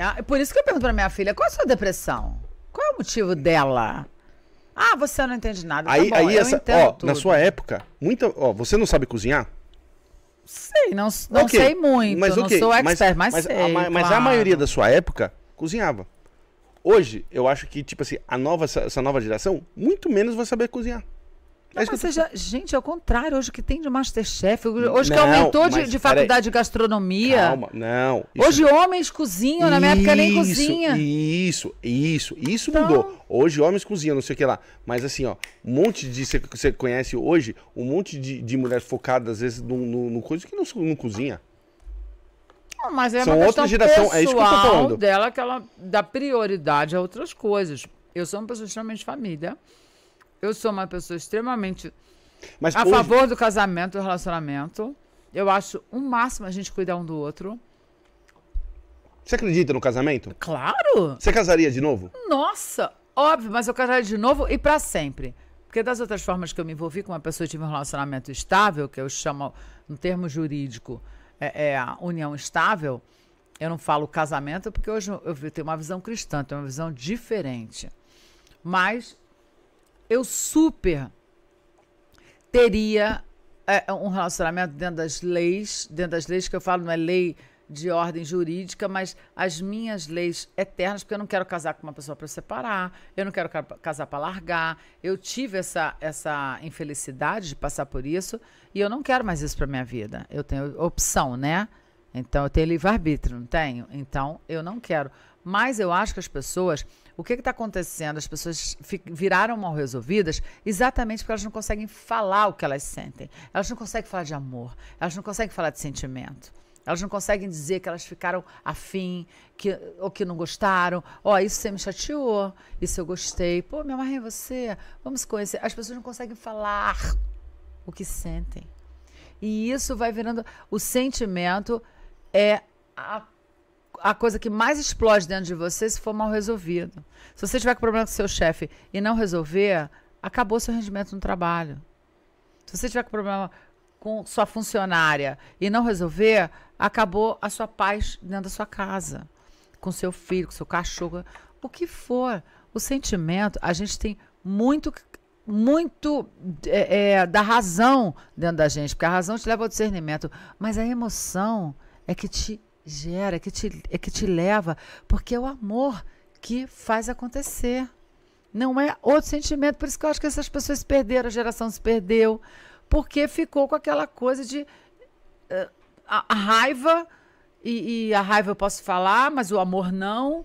É, ah, por isso que eu pergunto pra minha filha, qual é a sua depressão? Qual é o motivo dela? Ah, você não entende nada. Tá aí, tá bom, aí essa, ó, tudo. na sua época, muita, ó, você não sabe cozinhar? Sei, não, não okay. sei muito, mas, okay. não sou expert, mas, mas, mas sei. A, mas claro. a maioria da sua época cozinhava. Hoje, eu acho que, tipo assim, a nova, essa nova geração, muito menos vai saber cozinhar. Não, é mas seja, tô... gente, ao contrário, hoje que tem de Masterchef, hoje não, que aumentou de, de faculdade de gastronomia. Calma, não. Isso... Hoje homens cozinham, na minha época nem cozinha. Isso, isso, isso então... mudou. Hoje homens cozinham, não sei o que lá. Mas assim, ó, um monte de. Você conhece hoje um monte de, de mulheres focadas, às vezes, no, no, no coisa que não, não cozinha. Não, mas é São uma outra geração, é isso que eu tô falando. dela que ela dá prioridade a outras coisas. Eu sou uma pessoa extremamente família. Eu sou uma pessoa extremamente Mas a hoje... favor do casamento, do relacionamento. Eu acho o um máximo a gente cuidar um do outro. Você acredita no casamento? Claro! Você casaria de novo? Nossa, óbvio, mas eu casaria de novo e para sempre. Porque das outras formas que eu me envolvi com uma pessoa e tive um relacionamento estável, que eu chamo, no termo jurídico, é, é a união estável, eu não falo casamento porque hoje eu tenho uma visão cristã, tenho uma visão diferente. Mas eu super teria é, é, um relacionamento dentro das leis, dentro das leis que eu falo, não é lei de ordem jurídica, mas as minhas leis eternas, porque eu não quero casar com uma pessoa para separar, eu não quero casar para largar. Eu tive essa, essa infelicidade de passar por isso e eu não quero mais isso para minha vida. Eu tenho opção, né? Então eu tenho livre-arbítrio, não tenho? Então eu não quero. Mas eu acho que as pessoas, o que está acontecendo? As pessoas viraram mal resolvidas exatamente porque elas não conseguem falar o que elas sentem. Elas não conseguem falar de amor, elas não conseguem falar de sentimento. Elas não conseguem dizer que elas ficaram afim, que, ou que não gostaram. Ó, oh, isso você me chateou, isso eu gostei. Pô, me amarrei em você, vamos conhecer. As pessoas não conseguem falar o que sentem. E isso vai virando. O sentimento é a a coisa que mais explode dentro de você se for mal resolvido. Se você tiver com problema com seu chefe e não resolver, acabou seu rendimento no trabalho. Se você tiver com problema com sua funcionária e não resolver, acabou a sua paz dentro da sua casa, com seu filho, com seu cachorro, o que for. O sentimento, a gente tem muito, muito é, é, da razão dentro da gente, porque a razão te leva ao discernimento, mas a emoção é que te gera, que te, é que te leva, porque é o amor que faz acontecer. Não é outro sentimento. Por isso que eu acho que essas pessoas se perderam, a geração se perdeu, porque ficou com aquela coisa de uh, a, a raiva, e, e, a raiva eu posso falar, mas o amor não.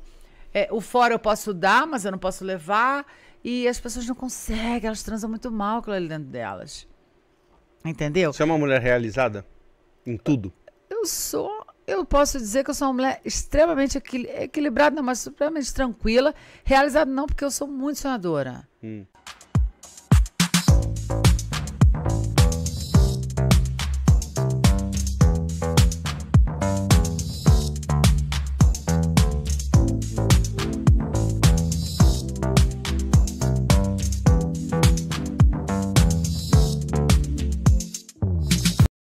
É, o fora eu posso dar, mas eu não posso levar. E as pessoas não conseguem, elas transam muito mal com ali dentro delas. Entendeu? Você é uma mulher realizada? Em tudo? Eu sou eu posso dizer que eu sou uma mulher extremamente equil equilibrada, não, mas extremamente tranquila. Realizada não, porque eu sou muito sonhadora. Hum.